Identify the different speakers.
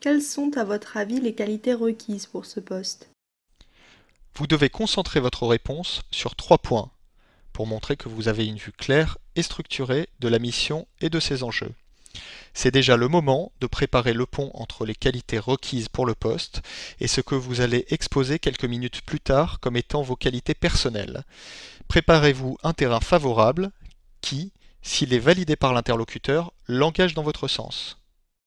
Speaker 1: Quelles sont à votre avis les qualités requises pour ce poste
Speaker 2: Vous devez concentrer votre réponse sur trois points
Speaker 3: pour montrer que vous avez une vue claire et structurée de la mission et de ses enjeux. C'est déjà le moment de préparer le pont entre les qualités requises pour le poste et ce que vous allez exposer quelques minutes plus tard comme étant vos qualités personnelles. Préparez-vous un terrain favorable qui, s'il est validé par l'interlocuteur, l'engage dans
Speaker 4: votre sens.